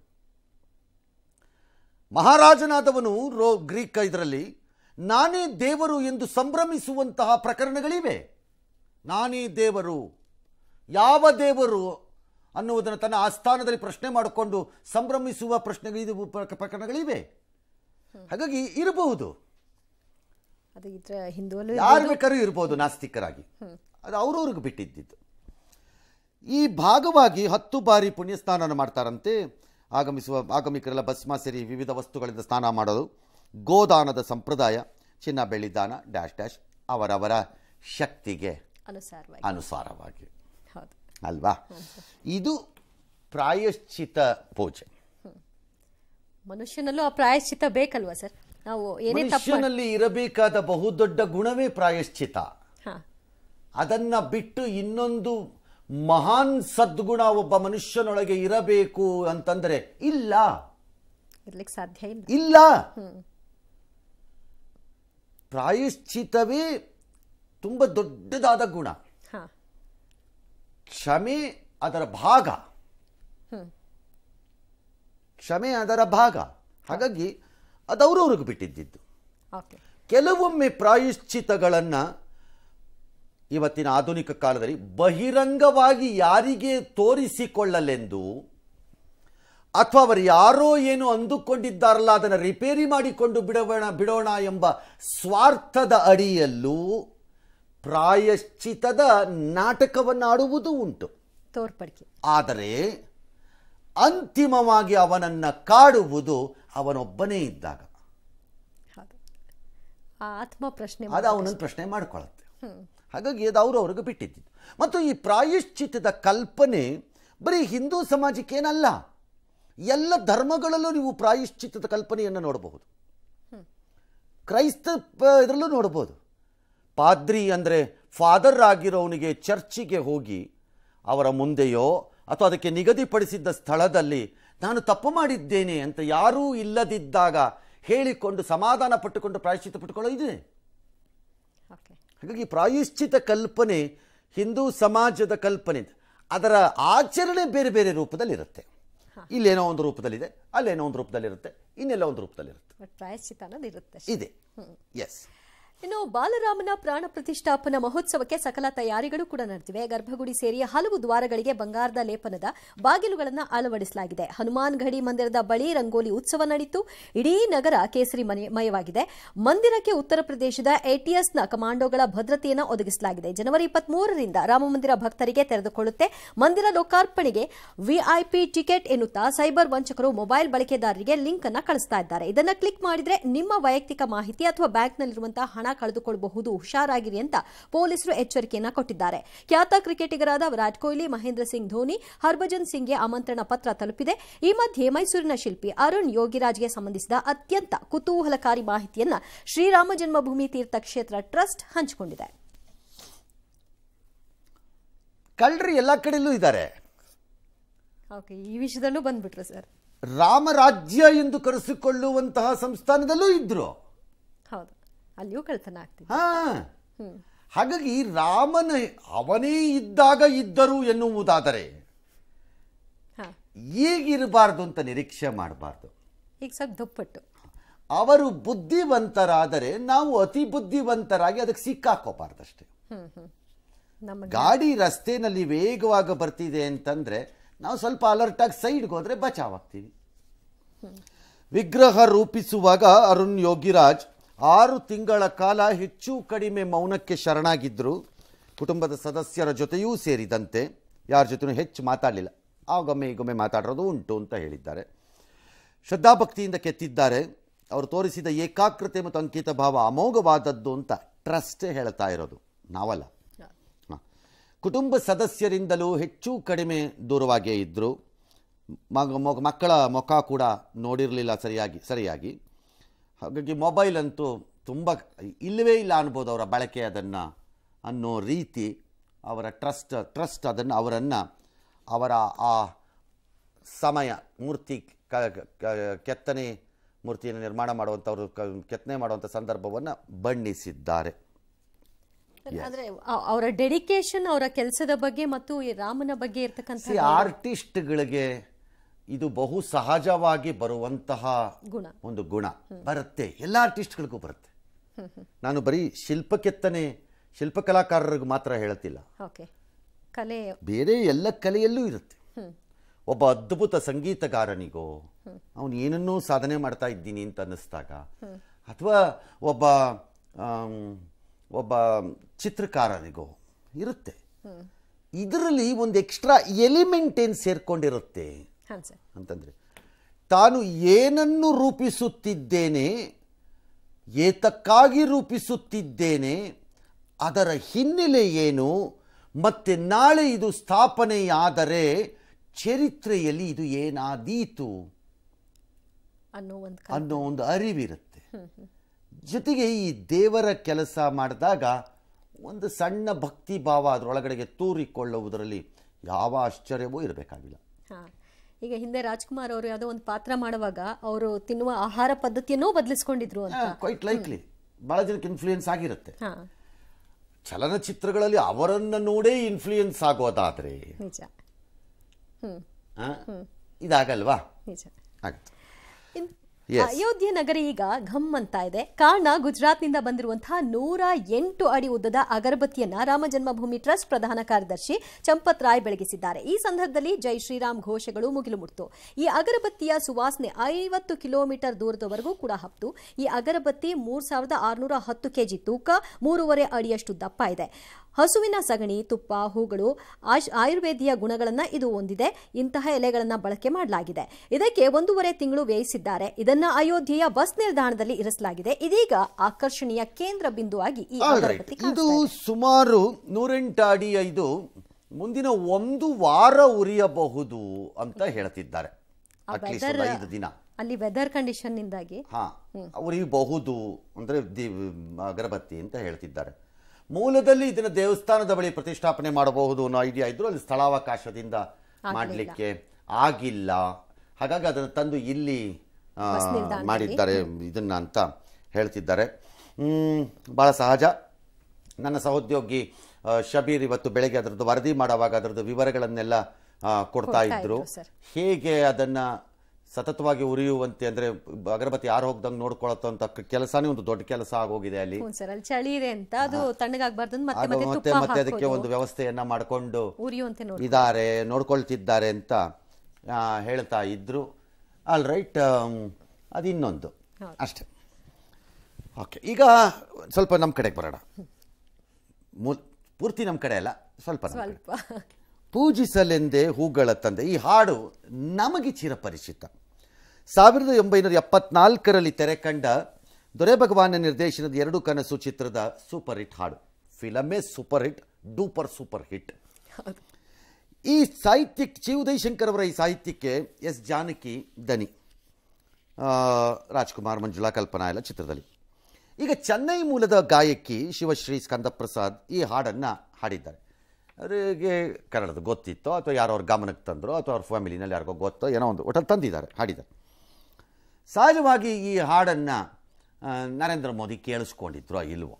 ಮಹಾರಾಜನಾದವನು ರೋ ಗ್ರೀಕ್ ಇದರಲ್ಲಿ ನಾನೇ ದೇವರು ಎಂದು ಸಂಭ್ರಮಿಸುವಂತಹ ಪ್ರಕರಣಗಳಿವೆ ನಾನೇ ದೇವರು ಯಾವ ದೇವರು ಅನ್ನುವುದನ್ನು ತನ್ನ ಆಸ್ಥಾನದಲ್ಲಿ ಪ್ರಶ್ನೆ ಮಾಡಿಕೊಂಡು ಸಂಭ್ರಮಿಸುವ ಪ್ರಶ್ನೆಗಳಿದು ಪ್ರಕರಣಗಳಿವೆ ಹಾಗಾಗಿ ಇರಬಹುದು ಅದು ಹಿಂದೂ ಯಾರು ಬೇಕಾದ್ರೂ ಇರ್ಬೋದು ನಾಸ್ತಿಕರಾಗಿ ಅದು ಅವ್ರವ್ರಿಗೆ ಬಿಟ್ಟಿದ್ದಿದ್ದು ಈ ಭಾಗವಾಗಿ ಹತ್ತು ಬಾರಿ ಪುಣ್ಯ ಪುಣ್ಯಸ್ನಾನ ಮಾಡ್ತಾರಂತೆ ಆಗಮಿಸುವ ಆಗಮಿಕರೆಲ್ಲ ಭಸ್ಮ ಸೇರಿ ವಿವಿಧ ವಸ್ತುಗಳಿಂದ ಸ್ನಾನ ಮಾಡೋದು ಗೋದಾನದ ಸಂಪ್ರದಾಯ ಚಿನ್ನ ಬೆಳ್ಳಿ ದಾನ ಡ್ಯಾಶ್ ಡ್ಯಾಶ್ ಅವರವರ ಶಕ್ತಿಗೆ ಅನುಸಾರವಾಗಿ ಅಲ್ವಾ ಇದು ಪ್ರಾಯಶ್ಚಿತ ಪೂಜೆ ಮನುಷ್ಯನಲ್ಲೂ ಆ ಪ್ರಾಯಶ್ಚಿತ ಬೇಕಲ್ವಾ ಸರ್ ನಾವು ಮನುಷ್ಯನಲ್ಲಿ ಇರಬೇಕಾದ ಬಹುದೊಡ್ಡ ಗುಣವೇ ಪ್ರಾಯಶ್ಚಿತ ಅದನ್ನ ಬಿಟ್ಟು ಇನ್ನೊಂದು ಮಹಾನ್ ಸದ್ಗುಣ ಒಬ್ಬ ಮನುಷ್ಯನೊಳಗೆ ಇರಬೇಕು ಅಂತಂದ್ರೆ ಇಲ್ಲ ಇರ್ಲಿಕ್ಕೆ ಸಾಧ್ಯ ಇಲ್ಲ ಇಲ್ಲ ಪ್ರಾಯಶ್ಚಿತವೇ ತುಂಬ ದೊಡ್ಡದಾದ ಗುಣ ಕ್ಷಮೆ ಅದರ ಭಾಗ ಕ್ಷಮೆ ಅದರ ಭಾಗ ಹಾಗಾಗಿ ಅದು ಅವ್ರವ್ರಿಗೆ ಬಿಟ್ಟಿದ್ದಿದ್ದು ಕೆಲವೊಮ್ಮೆ ಪ್ರಾಯಶ್ಚಿತಗಳನ್ನು ಇವತ್ತಿನ ಆಧುನಿಕ ಕಾಲದಲ್ಲಿ ಬಹಿರಂಗವಾಗಿ ಯಾರಿಗೆ ತೋರಿಸಿಕೊಳ್ಳಲೆಂದು ಅಥವಾ ಅವರು ಯಾರೋ ಏನು ಅಂದುಕೊಂಡಿದ್ದಾರಲ್ಲ ಅದನ್ನು ರಿಪೇರಿ ಮಾಡಿಕೊಂಡು ಬಿಡೋಣ ಬಿಡೋಣ ಎಂಬ ಸ್ವಾರ್ಥದ ಅಡಿಯಲ್ಲೂ ಪ್ರಾಯಶ್ಚಿತದ ನಾಟಕವನ್ನು ಆಡುವುದು ಉಂಟು ತೋರ್ಪಡಿಕೆ ಆದರೆ ಅಂತಿಮವಾಗಿ ಅವನನ್ನು ಕಾಡುವುದು ಅವನೊಬ್ಬನೇ ಇದ್ದಾಗ ಆತ್ಮ ಪ್ರಶ್ನೆ ಅದು ಅವನನ್ನು ಪ್ರಶ್ನೆ ಮಾಡ್ಕೊಳ್ಳುತ್ತೆ ಹಾಗಾಗಿ ಅದು ಅವರು ಅವ್ರಿಗೆ ಬಿಟ್ಟಿದ್ದು ಮತ್ತು ಈ ಪ್ರಾಯಶ್ಚಿತ್ತದ ಕಲ್ಪನೆ ಬರೀ ಹಿಂದೂ ಸಮಾಜಕ್ಕೇನಲ್ಲ ಎಲ್ಲ ಧರ್ಮಗಳಲ್ಲೂ ನೀವು ಪ್ರಾಯಶ್ಚಿತ್ತದ ಕಲ್ಪನೆಯನ್ನು ನೋಡಬಹುದು ಕ್ರೈಸ್ತ ಇದರಲ್ಲೂ ನೋಡ್ಬೋದು ಪಾದ್ರಿ ಅಂದರೆ ಫಾದರ್ ಆಗಿರೋವನಿಗೆ ಚರ್ಚಿಗೆ ಹೋಗಿ ಅವರ ಮುಂದೆಯೋ ಅಥವಾ ಅದಕ್ಕೆ ನಿಗದಿಪಡಿಸಿದ್ದ ಸ್ಥಳದಲ್ಲಿ ನಾನು ತಪ್ಪು ಮಾಡಿದ್ದೇನೆ ಅಂತ ಯಾರೂ ಇಲ್ಲದಿದ್ದಾಗ ಹೇಳಿಕೊಂಡು ಸಮಾಧಾನ ಪಟ್ಟುಕೊಂಡು ಪ್ರಾಯಶ್ಚಿತ ಇದೆ ಹಾಗಾಗಿ ಪ್ರಾಯಶ್ಚಿತ ಕಲ್ಪನೆ ಹಿಂದೂ ಸಮಾಜದ ಕಲ್ಪನೆ ಅದರ ಆಚರಣೆ ಬೇರೆ ಬೇರೆ ರೂಪದಲ್ಲಿರುತ್ತೆ ಇಲ್ಲೇನೋ ಒಂದು ರೂಪದಲ್ಲಿದೆ ಅಲ್ಲೇನೋ ಒಂದು ರೂಪದಲ್ಲಿರುತ್ತೆ ಇನ್ನೆಲ್ಲ ಒಂದು ರೂಪದಲ್ಲಿರುತ್ತೆ ಪ್ರಾಯಶ್ಚಿತ ಅನ್ನೋದು ಇರುತ್ತೆ ಇದೆ ಎಸ್ ಇನ್ನು ಬಾಲರಾಮನ ಪ್ರಾಣ ಪ್ರತಿಷ್ಠಾಪನಾ ಮಹೋತ್ಸವಕ್ಕೆ ಸಕಲ ತಯಾರಿಗಳು ಕೂಡ ನಡೆದಿವೆ ಗರ್ಭಗುಡಿ ಸೇರಿಯ ಹಲವು ದ್ವಾರಗಳಿಗೆ ಬಂಗಾರದ ಲೇಪನದ ಬಾಗಿಲುಗಳನ್ನು ಅಳವಡಿಸಲಾಗಿದೆ ಹನುಮಾನ್ ಗಡಿ ಮಂದಿರದ ಬಳಿ ರಂಗೋಲಿ ಉತ್ಸವ ನಡೆಯಿತು ಇಡೀ ನಗರ ಕೇಸರಿ ಮಯವಾಗಿದೆ ಮಂದಿರಕ್ಕೆ ಉತ್ತರ ಪ್ರದೇಶದ ಎಟಿಎಸ್ನ ಕಮಾಂಡೋಗಳ ಭದ್ರತೆಯನ್ನು ಒದಗಿಸಲಾಗಿದೆ ಜನವರಿ ಇಪ್ಪತ್ಮೂರರಿಂದ ರಾಮಮಂದಿರ ಭಕ್ತರಿಗೆ ತೆರೆದುಕೊಳ್ಳುತ್ತೆ ಮಂದಿರ ಲೋಕಾರ್ಪಣೆಗೆ ವಿಐಪಿ ಟಿಕೆಟ್ ಎನ್ನುತ್ತಾ ಸೈಬರ್ ವಂಚಕರು ಮೊಬೈಲ್ ಬಳಕೆದಾರರಿಗೆ ಲಿಂಕ್ ಅನ್ನು ಕಳಿಸ್ತಾ ಇದ್ದಾರೆ ಇದನ್ನು ಕ್ಲಿಕ್ ಮಾಡಿದರೆ ನಿಮ್ಮ ವೈಯಕ್ತಿಕ ಮಾಹಿತಿ ಅಥವಾ ಬ್ಯಾಂಕ್ನಲ್ಲಿರುವಂತಹ ಹಣ ಸ್ಥಾನ ಕಳೆದುಕೊಳ್ಳಬಹುದು ಹುಷಾರಾಗಿರಿ ಅಂತ ಪೊಲೀಸರು ಎಚ್ಚರಿಕೆಯನ್ನು ಕೊಟ್ಟಿದ್ದಾರೆ ಖ್ಯಾತ ಕ್ರಿಕೆಟಿಗರಾದ ವಿರಾಟ್ ಕೊಹ್ಲಿ ಮಹೇಂದ್ರ ಸಿಂಗ್ ಧೋನಿ ಹರ್ಭಜನ್ ಸಿಂಗ್ಗೆ ಆಮಂತ್ರಣ ಪತ್ರ ತಲುಪಿದೆ ಈ ಮಧ್ಯೆ ಮೈಸೂರಿನ ಶಿಲ್ಪಿ ಅರುಣ್ ಯೋಗಿರಾಜ್ಗೆ ಸಂಬಂಧಿಸಿದ ಅತ್ಯಂತ ಕುತೂಹಲಕಾರಿ ಮಾಹಿತಿಯನ್ನ ಶ್ರೀರಾಮ ಜನ್ಮಭೂಮಿ ತೀರ್ಥಕ್ಷೇತ್ರ ಟ್ರಸ್ಟ್ ಹಂಚಿಕೊಂಡಿದೆ ಕಳ್ಳರು ಎಲ್ಲ ಕಡೆಯಲ್ಲೂ ಇದ್ದಾರೆ ಈ ವಿಷಯದಲ್ಲೂ ಬಂದ್ಬಿಟ್ರೆ ಸರ್ ರಾಮರಾಜ್ಯ ಎಂದು ಕರೆಸಿಕೊಳ್ಳುವಂತಹ ಸಂಸ್ಥಾನದಲ್ಲೂ ಇದ್ರು ಹೌದು ಅಲ್ಲಿಯೂ ಕಳ್ತನ ಆಗ್ತಿದೆ ಹಾಗಾಗಿ ರಾಮನ ಅವನೇ ಇದ್ದಾಗ ಇದ್ದರು ಎನ್ನುವುದಾದರೆ ಈಗಿರಬಾರ್ದು ಅಂತ ನಿರೀಕ್ಷೆ ಮಾಡಬಾರ್ದು ಈಗ ಸ್ವಲ್ಪ ದುಪ್ಪಟ್ಟು ಅವರು ಬುದ್ಧಿವಂತರಾದರೆ ನಾವು ಅತಿ ಬುದ್ಧಿವಂತರಾಗಿ ಅದಕ್ಕೆ ನಮ್ಮ ಗಾಡಿ ರಸ್ತೆಯಲ್ಲಿ ವೇಗವಾಗಿ ಬರ್ತಿದೆ ಅಂತಂದರೆ ನಾವು ಸ್ವಲ್ಪ ಅಲರ್ಟ್ ಆಗಿ ಸೈಡ್ಗೆ ಹೋದರೆ ಬಚಾವಾಗ್ತೀವಿ ವಿಗ್ರಹ ರೂಪಿಸುವಾಗ ಅರುಣ್ ಯೋಗಿರಾಜ್ ಆರು ತಿಂಗಳ ಕಾಲ ಹೆಚ್ಚು ಕಡಿಮೆ ಮೌನಕ್ಕೆ ಶರಣಾಗಿದ್ದರು ಕುಟುಂಬದ ಸದಸ್ಯರ ಜೊತೆಯೂ ಸೇರಿದಂತೆ ಯಾರ ಜೊತೆಯೂ ಹೆಚ್ಚು ಮಾತಾಡಲಿಲ್ಲ ಆಗೊಮ್ಮೆ ಈಗೊಮ್ಮೆ ಮಾತಾಡೋದು ಉಂಟು ಅಂತ ಹೇಳಿದ್ದಾರೆ ಶ್ರದ್ಧಾಭಕ್ತಿಯಿಂದ ಕೆತ್ತಿದ್ದಾರೆ ಅವರು ತೋರಿಸಿದ ಏಕಾಗ್ರತೆ ಮತ್ತು ಅಂಕಿತ ಭಾವ ಅಮೋಘವಾದದ್ದು ಅಂತ ಟ್ರಸ್ಟೇ ಹೇಳ್ತಾ ಇರೋದು ನಾವಲ್ಲ ಕುಟುಂಬ ಸದಸ್ಯರಿಂದಲೂ ಹೆಚ್ಚು ಕಡಿಮೆ ದೂರವಾಗಿಯೇ ಇದ್ದರು ಮಗ ಮಕ್ಕಳ ಮುಖ ಕೂಡ ನೋಡಿರಲಿಲ್ಲ ಸರಿಯಾಗಿ ಸರಿಯಾಗಿ ಹಾಗಾಗಿ ಮೊಬೈಲ್ ಅಂತೂ ತುಂಬ ಇಲ್ಲವೇ ಇಲ್ಲ ಅನ್ಬೋದು ಅವರ ಬಳಕೆ ಅದನ್ನು ಅನ್ನೋ ರೀತಿ ಅವರ ಟ್ರಸ್ಟ್ ಟ್ರಸ್ಟ್ ಅದನ್ನು ಅವರನ್ನು ಅವರ ಆ ಸಮಯ ಮೂರ್ತಿ ಕೆತ್ತನೆ ಮೂರ್ತಿಯನ್ನು ನಿರ್ಮಾಣ ಮಾಡುವಂಥವರು ಕೆತ್ತನೆ ಮಾಡುವಂಥ ಸಂದರ್ಭವನ್ನು ಬಣ್ಣಿಸಿದ್ದಾರೆ ಆದರೆ ಅವರ ಡೆಡಿಕೇಶನ್ ಅವರ ಕೆಲಸದ ಬಗ್ಗೆ ಮತ್ತು ರಾಮನ ಬಗ್ಗೆ ಇರ್ತಕ್ಕಂಥ ಆರ್ಟಿಸ್ಟ್ಗಳಿಗೆ ಇದು ಬಹು ಸಹಜವಾಗಿ ಬರುವಂತಹ ಒಂದು ಗುಣ ಬರುತ್ತೆ ಎಲ್ಲ ಆರ್ಟಿಸ್ಟ್ಗಳಿಗೂ ಬರುತ್ತೆ ನಾನು ಬರೀ ಕೆತ್ತನೆ ಶಿಲ್ಪಕಲಾಕಾರರಿಗೆ ಮಾತ್ರ ಹೇಳುತ್ತಿಲ್ಲ ಬೇರೆ ಎಲ್ಲ ಕಲೆಯಲ್ಲೂ ಇರುತ್ತೆ ಒಬ್ಬ ಅದ್ಭುತ ಸಂಗೀತಗಾರನಿಗೋ ಅವನು ಏನನ್ನೂ ಸಾಧನೆ ಮಾಡ್ತಾ ಇದ್ದೀನಿ ಅಂತ ಅನ್ನಿಸ್ದಾಗ ಅಥವಾ ಒಬ್ಬ ಒಬ್ಬ ಚಿತ್ರಕಾರನಿಗೋ ಇರುತ್ತೆ ಇದರಲ್ಲಿ ಒಂದು ಎಕ್ಸ್ಟ್ರಾ ಎಲಿಮೆಂಟ್ ಏನು ಸೇರ್ಕೊಂಡಿರುತ್ತೆ ಅಂತಂದರೆ ತಾನು ಏನನ್ನು ರೂಪಿಸುತ್ತಿದ್ದೇನೆ ಏತಕ್ಕಾಗಿ ರೂಪಿಸುತ್ತಿದ್ದೇನೆ ಅದರ ಹಿನ್ನೆಲೆ ಏನು ಮತ್ತೆ ನಾಳೆ ಇದು ಸ್ಥಾಪನೆಯಾದರೆ ಚರಿತ್ರೆಯಲ್ಲಿ ಇದು ಏನಾದೀತು ಅನ್ನೋ ಒಂದು ಅರಿವಿರುತ್ತೆ ಜೊತೆಗೆ ಈ ದೇವರ ಕೆಲಸ ಮಾಡಿದಾಗ ಒಂದು ಸಣ್ಣ ಭಕ್ತಿ ಭಾವ ಅದರೊಳಗಡೆಗೆ ತೂರಿಕೊಳ್ಳುವುದರಲ್ಲಿ ಯಾವ ಆಶ್ಚರ್ಯವೂ ಇರಬೇಕಾಗಿಲ್ಲ ಈಗ ಹಿಂದೆ ರಾಜ್ಕುಮಾರ್ ಅವರು ಯಾವುದೋ ಒಂದು ಪಾತ್ರ ಮಾಡುವಾಗ ಅವರು ತಿನ್ನುವ ಆಹಾರ ಪದ್ಧತಿಯನ್ನು ಬದಲಿಸ್ಕೊಂಡಿದ್ರು ಕ್ವೈಟ್ ಲೈಕ್ಲಿ ಬಹಳ ಜನಕ್ಕೆ ಇನ್ಫ್ಲೂಯೆನ್ಸ್ ಆಗಿರುತ್ತೆ ಚಲನಚಿತ್ರಗಳಲ್ಲಿ ಅವರನ್ನ ನೋಡೇ ಇನ್ಫ್ಲೂಯೆನ್ಸ್ ಆಗೋದಾದ್ರೆ ಇದಾಗಲ್ವಾ ಆಗುತ್ತೆ ಅಯೋಧ್ಯೆ ನಗರ ಈಗ ಘಮ್ ಅಂತ ಇದೆ ಕಾರಣ ಗುಜರಾತ್ನಿಂದ ಬಂದಿರುವಂತಹ ನೂರ ಎಂಟು ಅಡಿ ಉದ್ದದ ಅಗರಬತ್ತಿಯನ್ನ ರಾಮ ಜನ್ಮಭೂಮಿ ಟ್ರಸ್ಟ್ ಪ್ರಧಾನ ಕಾರ್ಯದರ್ಶಿ ಚಂಪತ್ ರಾಯ್ ಬೆಳಗಿಸಿದ್ದಾರೆ ಈ ಸಂದರ್ಭದಲ್ಲಿ ಜೈ ಶ್ರೀರಾಮ್ ಘೋಷಗಳು ಮುಗಿಲು ಮುಟ್ತು ಈ ಅಗರಬತ್ತಿಯ ಸುವಾಸನೆ ಐವತ್ತು ಕಿಲೋಮೀಟರ್ ದೂರದವರೆಗೂ ಕೂಡ ಹಬ್ತು ಈ ಅಗರಬತ್ತಿ ಮೂರ್ ಸಾವಿರದ ಆರುನೂರ ಹತ್ತು ಕೆಜಿ ತೂಕ ಮೂರುವರೆ ಅಡಿಯಷ್ಟು ದಪ್ಪ ಇದೆ ಹಸುವಿನ ಸಗಣಿ ತುಪ್ಪ ಹೂಗಳು ಆಶ್ ಆಯುರ್ವೇದಿಯ ಗುಣಗಳನ್ನು ಇದು ಹೊಂದಿದೆ ಇಂತಹ ಎಲೆಗಳನ್ನ ಬಳಕೆ ಮಾಡಲಾಗಿದೆ ಇದಕ್ಕೆ ಒಂದೂವರೆ ತಿಂಗಳು ವ್ಯಯಿಸಿದ್ದಾರೆ ಇದನ್ನ ಅಯೋಧ್ಯೆಯ ಬಸ್ ನಿಲ್ದಾಣದಲ್ಲಿ ಇರಿಸಲಾಗಿದೆ ಇದೀಗ ಆಕರ್ಷಣೀಯ ಕೇಂದ್ರ ಬಿಂದು ಆಗಿ ಇದು ಸುಮಾರು ನೂರೆಂಟು ಅಡಿ ಐದು ಮುಂದಿನ ಒಂದು ವಾರ ಉರಿಯಬಹುದು ಅಂತ ಹೇಳ್ತಿದ್ದಾರೆ ದಿನ ಅಲ್ಲಿ ವೆದರ್ ಕಂಡೀಷನ್ ಉರಿಯಬಹುದು ಅಂದ್ರೆ ಅಗರಬತ್ತಿ ಅಂತ ಹೇಳ್ತಿದ್ದಾರೆ ಮೂಲದಲ್ಲಿ ಇದನ್ನ ದೇವಸ್ಥಾನದ ಬಳಿ ಪ್ರತಿಷ್ಠಾಪನೆ ಮಾಡಬಹುದು ಅನ್ನೋ ಐಡಿಯಾ ಇದ್ರು ಅಲ್ಲಿ ಸ್ಥಳಾವಕಾಶದಿಂದ ಮಾಡಲಿಕ್ಕೆ ಆಗಿಲ್ಲ ಹಾಗಾಗಿ ಅದನ್ನು ತಂದು ಇಲ್ಲಿ ಮಾಡಿದ್ದಾರೆ ಇದನ್ನ ಅಂತ ಹೇಳ್ತಿದ್ದಾರೆ ಭಾಳ ಸಹಜ ನನ್ನ ಸಹೋದ್ಯೋಗಿ ಶಬೀರ್ ಇವತ್ತು ಬೆಳಗ್ಗೆ ಅದರದ್ದು ವರದಿ ಮಾಡುವಾಗ ಅದರದ್ದು ವಿವರಗಳನ್ನೆಲ್ಲ ಕೊಡ್ತಾ ಇದ್ರು ಹೇಗೆ ಅದನ್ನು ಸತತವಾಗಿ ಉರಿಯುವಂತೆ ಅಂದ್ರೆ ಅಗರಬತ್ತಿ ಯಾರು ಹೋಗ್ದಂಗೆ ನೋಡ್ಕೊಳತ್ತೋ ಕೆಲಸನೇ ಒಂದು ದೊಡ್ಡ ಕೆಲಸ ಆಗೋಗಿದೆ ಅಲ್ಲಿ ಚಳಿ ಇದೆ ಅಂತ ಅದು ತಣ್ಣಗಾಗಬಾರ್ದು ಮತ್ತೆ ಮತ್ತೆ ಅದಕ್ಕೆ ಒಂದು ವ್ಯವಸ್ಥೆಯನ್ನ ಮಾಡಿಕೊಂಡು ಇದಾರೆ ನೋಡ್ಕೊಳ್ತಿದ್ದಾರೆ ಅಂತ ಹೇಳ್ತಾ ಇದ್ರು ಆಲ್ ರೈಟ್ ಅದು ಇನ್ನೊಂದು ಅಷ್ಟೆ ಓಕೆ ಈಗ ಸ್ವಲ್ಪ ನಮ್ಮ ಕಡೆಗೆ ಬರೋಣ ಪೂರ್ತಿ ನಮ್ಮ ಕಡೆ ಅಲ್ಲ ಸ್ವಲ್ಪ ಸ್ವಲ್ಪ ಪೂಜಿಸಲೆಂದೇ ಹೂಗಳ ತಂದೆ ಈ ಹಾಡು ನಮಗೆ ಚಿರಪರಿಚಿತ ಸಾವಿರದ ಒಂಬೈನೂರ ಎಪ್ಪತ್ನಾಲ್ಕರಲ್ಲಿ ತೆರೆ ಕಂಡ ದೊರೆ ಭಗವಾನ ನಿರ್ದೇಶನದ ಎರಡು ಕನಸು ಚಿತ್ರದ ಸೂಪರ್ ಹಿಟ್ ಹಾಡು ಫಿಲಮೇ super hit duper super hit ಈ ಸಾಹಿತ್ಯ ಜಿ ಉದಯಶಂಕರ್ ಅವರ ಈ ಸಾಹಿತ್ಯಕ್ಕೆ ಎಸ್ ಜಾನಕಿ ದನಿ ರಾಜ್ಕುಮಾರ್ ಮಂಜುಳಾ ಕಲ್ಪನಾ ಎಲ್ಲ ಚಿತ್ರದಲ್ಲಿ ಈಗ ಚೆನ್ನೈ ಮೂಲದ ಗಾಯಕಿ ಶಿವಶ್ರೀ ಸ್ಕಂದಪ್ರಸಾದ್ ಈ ಹಾಡನ್ನು ಹಾಡಿದ್ದಾರೆ ಅವರಿಗೆ ಕನ್ನಡದ ಗೊತ್ತಿತ್ತೋ ಅಥವಾ ಯಾರೋ ಅವ್ರ ಗಮನಕ್ಕೆ ತಂದರೋ ಅಥವಾ ಅವ್ರ ಫ್ಯಾಮಿಲಿನಲ್ಲಿ ಯಾರಿಗೋ ಗೊತ್ತೋ ಏನೋ ಒಂದು ಒಟ್ಟಲ್ಲಿ ತಂದಿದ್ದಾರೆ ಹಾಡಿದ್ದಾರೆ ಸಹಜವಾಗಿ ಈ ಹಾಡನ್ನು ನರೇಂದ್ರ ಮೋದಿ ಕೇಳಿಸ್ಕೊಂಡಿದ್ರು ಇಲ್ವೋ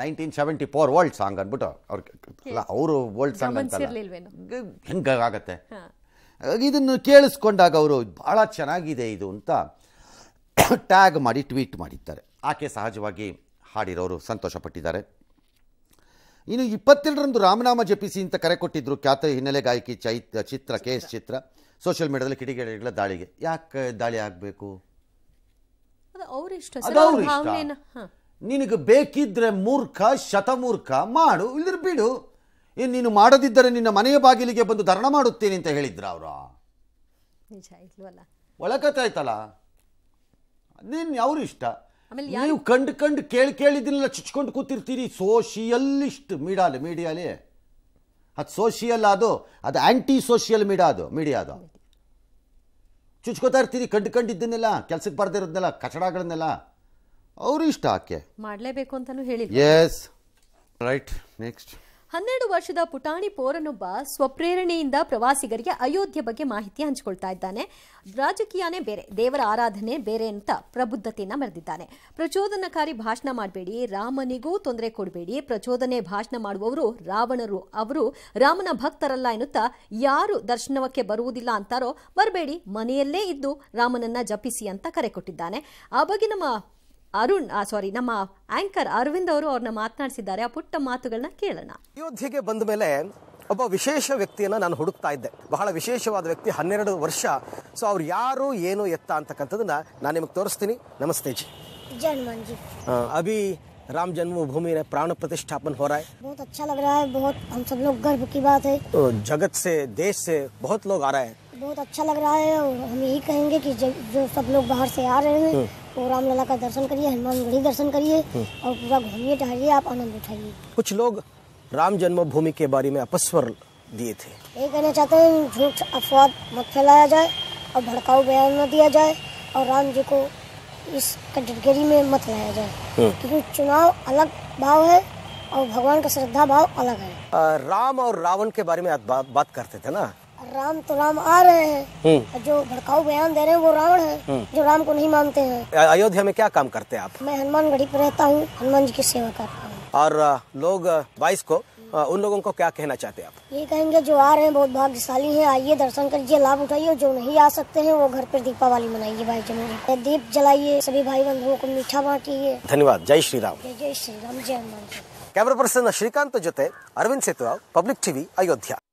nineteen seventy four world song ಅಂದ್ಬಿಟ್ಟು ಅವ್ರಿಗೆ ಅವರು ವರ್ಲ್ಡ್ ಸಾಂಗ್ ಅಂತ ಹೆಂಗಾಗತ್ತೆ ಇದನ್ನು ಕೇಳಿಸ್ಕೊಂಡಾಗ ಅವರು ಭಾಳ ಚೆನ್ನಾಗಿದೆ ಇದು ಅಂತ ಟ್ಯಾಗ್ ಮಾಡಿ ಟ್ವೀಟ್ ಮಾಡಿದ್ದಾರೆ ಆಕೆ ಸಹಜವಾಗಿ ಹಾಡಿರೋರು ಸಂತೋಷಪಟ್ಟಿದ್ದಾರೆ ಇನ್ನು ಇಪ್ಪತ್ತೆರಡರಂದು ರಾಮನಾಮ ಜಪಿಸಿ ಅಂತ ಕರೆ ಕೊಟ್ಟಿದ್ರು ಖ್ಯಾತ ಹಿನ್ನೆಲೆ ಗಾಯಕಿ ಚೈತ್ಯ Chitra K S Chitra social ಮೀಡಿಯಾದಲ್ಲಿ ಕಿಡಿಗೇಡಿಗಳ ದಾಳಿಗೆ ಯಾಕೆ ದಾಳಿ ಆಗಬೇಕು ನಿನಗೆ ಬೇಕಿದ್ರೆ ಮೂರ್ಖ ಶತಮೂರ್ಖ ಮಾಡು ಇಲ್ದ್ರೆ ಬಿಡು ಇನ್ನು ನೀನು ಮಾಡದಿದ್ದರೆ ನಿನ್ನ ಮನೆಯ ಬಾಗಿಲಿಗೆ ಬಂದು ಧರಣ ಮಾಡುತ್ತೇನೆ ಅಂತ ಹೇಳಿದ್ರ ಅವರು ಒಳಕತ್ತಾಯ್ತಲ್ಲ ನೀನ್ ಅವ್ರ ಇಷ್ಟ ನೀವು ಕಂಡು ಕಂಡು ಕೇಳಿ ಕೇಳಿದಿಲ್ಲ ಚುಚ್ಕೊಂಡು ಕೂತಿರ್ತೀರಿ ಸೋಷಿಯಲಿಸ್ಟ್ ಮೀಡಾಲೆ ಮೀಡಿಯಾಲಿ ಅದು ಸೋಷಿಯಲ್ ಅದು ಅದು ಆ್ಯಂಟಿ ಸೋಷಿಯಲ್ ಮೀಡಿಯಾ ಅದು ಮೀಡಿಯಾ ಅದು ಚುಚ್ಕೋತಾ ಇರ್ತೀರಿ ಕಂಡು ಕಂಡಿದ್ದನ್ನೆಲ್ಲ ಕೆಲ್ಸಕ್ಕೆ ಬರದೇ ಕಚಡಗಳನ್ನೆಲ್ಲ ಅವರು ಇಷ್ಟ ಆಕೆ ಮಾಡಲೇಬೇಕು ಅಂತ ಹೇಳಿ ಎಸ್ ರೈಟ್ ನೆಕ್ಸ್ಟ್ ಹನ್ನೆರಡು ವರ್ಷದ ಪುಟಾಣಿ ಪೋರನೊಬ್ಬ ಸ್ವಪ್ರೇರಣೆಯಿಂದ ಪ್ರವಾಸಿಗರಿಗೆ ಅಯೋಧ್ಯೆ ಬಗ್ಗೆ ಮಾಹಿತಿ ಹಂಚಿಕೊಳ್ತಾ ಇದ್ದಾನೆ ರಾಜಕೀಯನೇ ಬೇರೆ ದೇವರ ಆರಾಧನೆ ಬೇರೆ ಅಂತ ಪ್ರಬುದ್ಧತೆಯನ್ನ ಮರೆದಿದ್ದಾನೆ ಪ್ರಚೋದನಕಾರಿ ಭಾಷಣ ಮಾಡಬೇಡಿ ರಾಮನಿಗೂ ತೊಂದರೆ ಕೊಡಬೇಡಿ ಪ್ರಚೋದನೆ ಭಾಷಣ ಮಾಡುವವರು ರಾವಣರು ಅವರು ರಾಮನ ಭಕ್ತರಲ್ಲ ಎನ್ನುತ್ತಾ ಯಾರು ದರ್ಶನಕ್ಕೆ ಬರುವುದಿಲ್ಲ ಅಂತಾರೋ ಬರಬೇಡಿ ಮನೆಯಲ್ಲೇ ಇದ್ದು ರಾಮನನ್ನ ಜಪಿಸಿ ಅಂತ ಕರೆ ಕೊಟ್ಟಿದ್ದಾನೆ ಆ ಬಗ್ಗೆ ನಮ್ಮ अरुण सॉरी நம்ம ಆಂಕರ್ ಅರವಿಂದ್ ಅವರು ಅವರನ್ನ ಮಾತನಾಡಿಸಿದ್ದಾರೆ ಆ ಪುಟ್ಟ ಮಾತುಗಳನ್ನು ಕೇಳಣ ಯುದ್ಧಿಗೆ ಬಂದ ಮೇಲೆ அப்ப ವಿಶೇಷ ವ್ಯಕ್ತಿಯನ್ನ ನಾನು ಹುಡುಕತಾ ಇದ್ದೆ ಬಹಳ ವಿಶೇಷವಾದ ವ್ಯಕ್ತಿ 12 ವರ್ಷ ಸೋ ಅವರು ಯಾರು ಏನು ಎತ್ತ ಅಂತ ಅಂತಕಂತದ್ದನ್ನ ನಾನು ನಿಮಗೆ ತೋರಿಸ್ತೀನಿ नमस्ते जी ಜಯಮಂದಿ ಹ್ಮ್ ابھی ರಾಮ ಜನ್ಮ ಭೂಮಿ ರ ಪ್ರಾಣ ಪ್ರತಿಷ್ಠಾಪನ ஹோ رہا ہے بہت اچھا لگ رہا ہے بہت हम सब लोग गर्व की बात है जगत से देश से बहुत लोग आ रहा है बहुत अच्छा लग रहा है और हम यही कहेंगे कि जो सब लोग बाहर से आ रहे हैं हम्म। वो राम लला का दर्शन करिए हनुमानगढ़ी दर्शन करिए हम्म। और पूरा घूमिए टहलिए आप आनंद उठाइए कुछ लोग राम जन्मभूमि के बारे में अपस्वर दिए थे ये कहना चाहते हैं झूठ अफवाह मत फैलाया जाए और भड़काऊ बयान न दिया जाए और राम जी को इस कैटेगरी में मत लाया जाए हम्म। क्योंकि चुनाव अलग भाव है और भगवान का श्रद्धा भाव अलग है आ, राम और रावण के बारे में आप बा, बात करते थे ना राम तो राम आ रहे हैं हम्म। जो भड़काऊ बयान दे रहे हैं वो रावण है हम्म। जो राम को नहीं मानते हैं अयोध्या में क्या काम करते हैं आप मैं हनुमान गढ़ी पर रहता हूँ हनुमान जी की सेवा करता हूँ और लोग बाईस को उन लोगों को क्या कहना चाहते हैं आप ये कहेंगे जो आ रहे हैं बहुत भाग्यशाली हैं आइए दर्शन करिए लाभ उठाइए जो नहीं आ सकते हैं वो घर पर दीपावली मनाइए भाई जनों दीप जलाइए सभी भाई बंधुओं को मीठा बांटिए धन्यवाद जय श्री राम जय श्री राम जय हनुमान कैमरा पर्सन श्रीकांत जोते अरविंद सेतुराव पब्लिक टीवी अयोध्या